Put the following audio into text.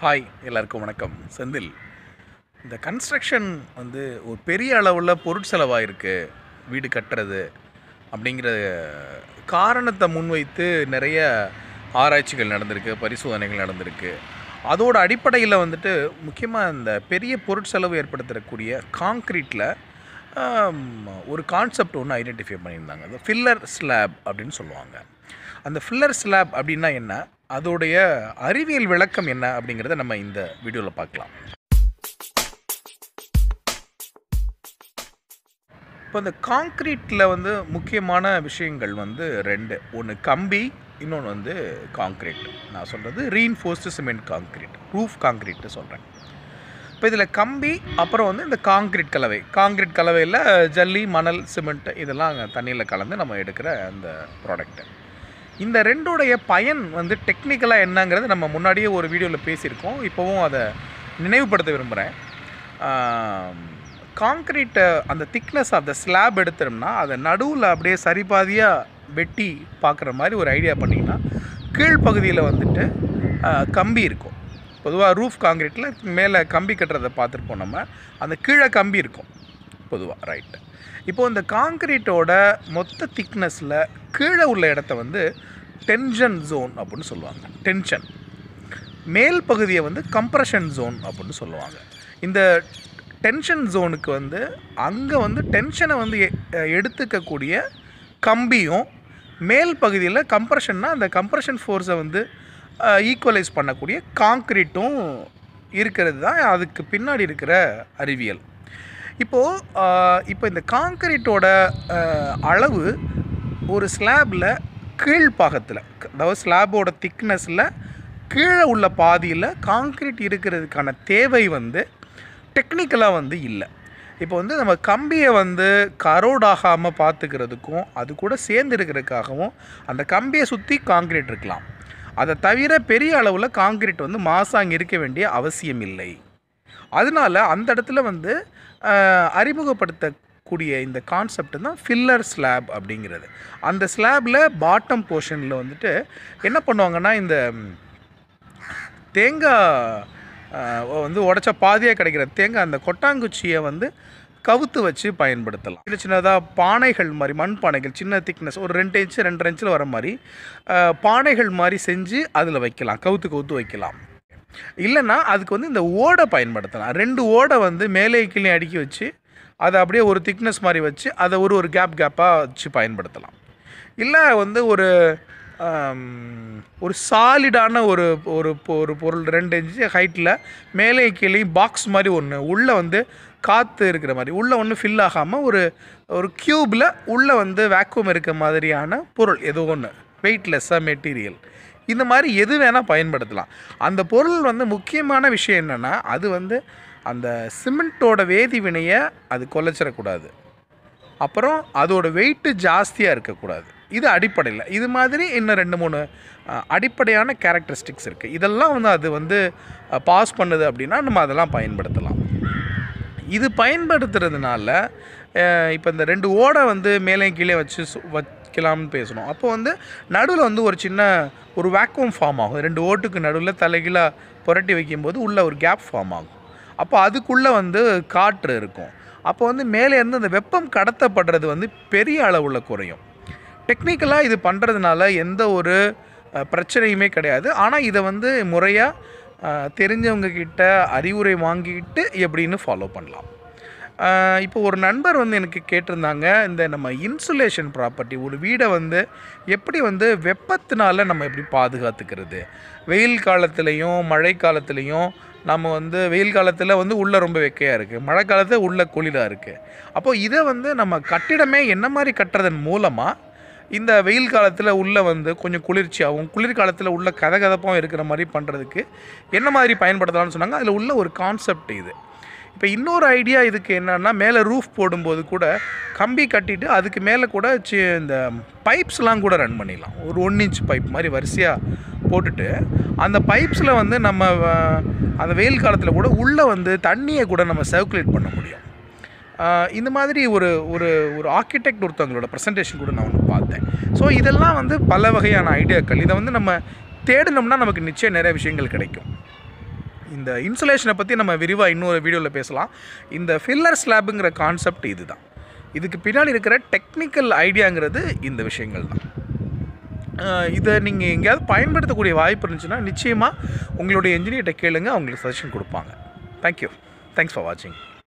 hi எல்லாருக்கும் வணக்கம் செந்தில் இந்த கன்ஸ்ட்ரக்ஷன் வந்து ஒரு பெரிய அளவில் பொருட்செலவாக இருக்குது வீடு கட்டுறது அப்படிங்கிற காரணத்தை முன்வைத்து நிறைய ஆராய்ச்சிகள் நடந்திருக்கு பரிசோதனைகள் நடந்திருக்கு அதோட அடிப்படையில் வந்துட்டு முக்கியமாக இந்த பெரிய பொருட்செலவு ஏற்படுத்தக்கூடிய காங்க்ரீட்டில் ஒரு கான்செப்ட் ஒன்று ஐடென்டிஃபை பண்ணியிருந்தாங்க அது ஃபில்லர் ஸ்லாப் அப்படின்னு சொல்லுவாங்க அந்த ஃபில்லர் ஸ்லாப் அப்படின்னா என்ன அதோடைய அறிவியல் விளக்கம் என்ன அப்படிங்கிறத நம்ம இந்த வீடியோவில் பார்க்கலாம் இப்போ இந்த காங்க்ரீட்டில் வந்து முக்கியமான விஷயங்கள் வந்து ரெண்டு ஒன்று கம்பி இன்னொன்று வந்து காங்க்ரீட் நான் சொல்கிறது reinforced cement concrete roof concrete சொல்கிறேன் இப்போ இதில் கம்பி அப்புறம் வந்து இந்த காங்கிரீட் கலவை காங்கிரீட் கலவையில் ஜல்லி மணல் சிமெண்ட் இதெல்லாம் அங்கே தண்ணியில் கலந்து நம்ம எடுக்கிற அந்த ப்ராடக்ட்டு இந்த ரெண்டுடைய பயன் வந்து டெக்னிக்கலாக என்னங்கிறது நம்ம முன்னாடியே ஒரு வீடியோவில் பேசியிருக்கோம் இப்போவும் அதை நினைவுபடுத்த விரும்புகிறேன் காங்கிரீட்டை அந்த திக்னஸ் ஆஃப் த ஸ்லாப் எடுத்துட்டோம்னா அதை நடுவில் அப்படியே சரிபாதியாக வெட்டி பார்க்குற மாதிரி ஒரு ஐடியா பண்ணிங்கன்னா கீழ்ப்பகுதியில் வந்துட்டு கம்பி இருக்கும் பொதுவாக ரூஃப் காங்கிரீட்டில் மேலே கம்பி கட்டுறதை பார்த்துருப்போம் நம்ம அந்த கீழே கம்பி இருக்கும் பொதுவாக ரைட்டு இப்போது இந்த காங்கிரீட்டோட மொத்த திக்னஸில் கீழே உள்ள இடத்த வந்து டென்ஷன் ஜோன் அப்படின்னு சொல்லுவாங்க டென்ஷன் மேல் பகுதியை வந்து கம்ப்ரஷன் ஜோன் அப்படின்னு சொல்லுவாங்க இந்த டென்ஷன் ஜோனுக்கு வந்து அங்கே வந்து டென்ஷனை வந்து எடுத்துக்கக்கூடிய கம்பியும் மேல் பகுதியில் கம்ப்ரெஷன்னால் அந்த கம்ப்ரஷன் ஃபோர்ஸை வந்து ஈக்குவலைஸ் பண்ணக்கூடிய காங்க்ரீட்டும் இருக்கிறது தான் அதுக்கு பின்னாடி இருக்கிற அறிவியல் இப்போது இப்போ இந்த காங்க்ரீட்டோட அளவு ஒரு ஸ்லாபில் கீழ்ப்பாகத்தில் அதாவது ஸ்லாபோட திக்னஸில் கீழே உள்ள பாதியில் காங்க்ரீட் இருக்கிறதுக்கான தேவை வந்து டெக்னிக்கலாக வந்து இல்லை இப்போ வந்து நம்ம கம்பியை வந்து கரோடாகாமல் பார்த்துக்கிறதுக்கும் அது கூட சேர்ந்து இருக்கிறதுக்காகவும் அந்த கம்பியை சுற்றி காங்க்ரீட் இருக்கலாம் அதை தவிர பெரிய அளவில் காங்கிரீட் வந்து மாசாக அங்கே இருக்க வேண்டிய அவசியம் இல்லை அதனால் அந்த இடத்துல வந்து அறிமுகப்படுத்தக்கூடிய இந்த கான்செப்ட் தான் ஃபில்லர் ஸ்லாப் அப்படிங்கிறது அந்த ஸ்லாபில் பாட்டம் போர்ஷனில் வந்துட்டு என்ன பண்ணுவாங்கன்னா இந்த தேங்காய் வந்து உடச்ச பாதியாக கிடைக்கிற தேங்காய் அந்த கொட்டாங்குச்சியை வந்து கவுத்து வச்சு பயன்படுத்தலாம் சின்ன சின்னதாக பானைகள் மாதிரி மண் பானைகள் சின்ன திக்னஸ் ஒரு ரெண்டு இன்ச்சு ரெண்டு இன்ச்சில் வர மாதிரி பானைகள் மாதிரி செஞ்சு அதில் வைக்கலாம் கவுத்து கவுத்து வைக்கலாம் இல்லைன்னா அதுக்கு வந்து இந்த ஓடை பயன்படுத்தலாம் ரெண்டு ஓடை வந்து மேலே கீழே அடுக்கி வச்சு அதை அப்படியே ஒரு திக்னஸ் மாதிரி வச்சு அதை ஒரு ஒரு கேப் கேப்பாக வச்சு பயன்படுத்தலாம் இல்லை வந்து ஒரு ஒரு சாலிடான ஒரு ஒரு ஒரு பொருள் ரெண்டு இன்ச்சு ஹைட்டில் மேலே கீழே பாக்ஸ் மாதிரி ஒன்று உள்ளே வந்து காற்று இருக்கிற மாதிரி உள்ளே ஒன்று ஃபில் ஆகாமல் ஒரு ஒரு க்யூப்பில் உள்ளே வந்து வேக்யூம் இருக்க மாதிரியான பொருள் எது ஒன்று வெயிட்லெஸ்ஸாக மெட்டீரியல் இந்த மாதிரி எது வேணால் பயன்படுத்தலாம் அந்த பொருள் வந்து முக்கியமான விஷயம் என்னென்னா அது வந்து அந்த சிமெண்ட்டோட வேதி வினையை அது கொலைச்சிடக்கூடாது அப்புறம் அதோட வெயிட்டு ஜாஸ்தியாக இருக்கக்கூடாது இது அடிப்படையில் இது மாதிரி இன்னும் ரெண்டு மூணு அடிப்படையான கேரக்டரிஸ்டிக்ஸ் இருக்குது இதெல்லாம் வந்து அது வந்து பாஸ் பண்ணுது அப்படின்னா நம்ம அதெல்லாம் பயன்படுத்தலாம் இது பயன்படுத்துறதுனால இப்போ இந்த ரெண்டு ஓடை வந்து மேலே கீழே வச்சு வைக்கலாம்னு பேசணும் அப்போ வந்து நடுவில் வந்து ஒரு சின்ன ஒரு வேக்யூம் ஃபார்ம் ஆகும் ரெண்டு ஓட்டுக்கு நடுவில் தலைகீழாக புரட்டி வைக்கும்போது உள்ளே ஒரு கேப் ஃபார்ம் ஆகும் அப்போ அதுக்குள்ளே வந்து காற்று இருக்கும் அப்போ வந்து மேலே இருந்து அந்த வெப்பம் கடத்தப்படுறது வந்து பெரிய அளவில் குறையும் டெக்னிக்கலாக இது பண்ணுறதுனால எந்த ஒரு பிரச்சனையுமே கிடையாது ஆனால் இதை வந்து முறையாக தெரிஞ்சவங்க கிட்ட அறிவுரை வாங்கிட்டு எப்படின்னு ஃபாலோ பண்ணலாம் இப்போ ஒரு நண்பர் வந்து எனக்கு கேட்டிருந்தாங்க இந்த நம்ம இன்சுலேஷன் ப்ராப்பர்ட்டி ஒரு வீடை வந்து எப்படி வந்து வெப்பத்தினால நம்ம எப்படி பாதுகாத்துக்கிறது வெயில் காலத்துலேயும் மழை காலத்துலேயும் நம்ம வந்து வெயில் காலத்தில் வந்து உள்ளே ரொம்ப வெக்கையாக இருக்குது மழை காலத்தில் உள்ளே குளிராக இருக்குது அப்போது இதை வந்து நம்ம கட்டிடமே என்ன மாதிரி கட்டுறதன் மூலமாக இந்த வெயில் காலத்தில் உள்ளே வந்து கொஞ்சம் குளிர்ச்சியாகவும் குளிர் காலத்தில் உள்ள கதகதப்பாகவும் இருக்கிற மாதிரி பண்ணுறதுக்கு என்ன மாதிரி பயன்படுத்தலாம்னு சொன்னாங்க அதில் உள்ள ஒரு கான்செப்ட் இது இப்போ இன்னொரு ஐடியா இதுக்கு என்னென்னா மேலே ரூஃப் போடும்போது கூட கம்பி கட்டிட்டு அதுக்கு மேலே கூட சி இந்த பைப்ஸ்லாம் கூட ரன் பண்ணிடலாம் ஒரு ஒன் இன்ச் பைப் மாதிரி வரிசையாக போட்டுட்டு அந்த பைப்ஸில் வந்து நம்ம அந்த வெயில் காலத்தில் கூட உள்ளே வந்து தண்ணியை கூட நம்ம சர்க்குலேட் பண்ண முடியும் இந்த மாதிரி ஒரு ஒரு ஒரு ஆர்கிடெக்ட் ஒருத்தவங்களோட ப்ரெசன்டேஷன் கூட நான் ஒன்று பார்த்தேன் ஸோ இதெல்லாம் வந்து பல வகையான ஐடியாக்கள் இதை வந்து நம்ம தேடினோம்னா நமக்கு நிச்சயம் நிறைய விஷயங்கள் கிடைக்கும் இந்த இன்சுலேஷனை பற்றி நம்ம விரிவாக இன்னொரு வீடியோவில் பேசலாம் இந்த ஃபில்லர் ஸ்லாப்புங்கிற கான்செப்ட் இது தான் இதுக்கு பின்னாடி இருக்கிற டெக்னிக்கல் ஐடியாங்கிறது இந்த விஷயங்கள் தான் இதை நீங்கள் எங்கேயாவது பயன்படுத்தக்கூடிய வாய்ப்பு இருந்துச்சுன்னா நிச்சயமாக உங்களுடைய என்ஜினியர்கிட்ட கேளுங்க அவங்களுக்கு சஜஷன் கொடுப்பாங்க தேங்க்யூ தேங்க்ஸ் ஃபார் வாட்சிங்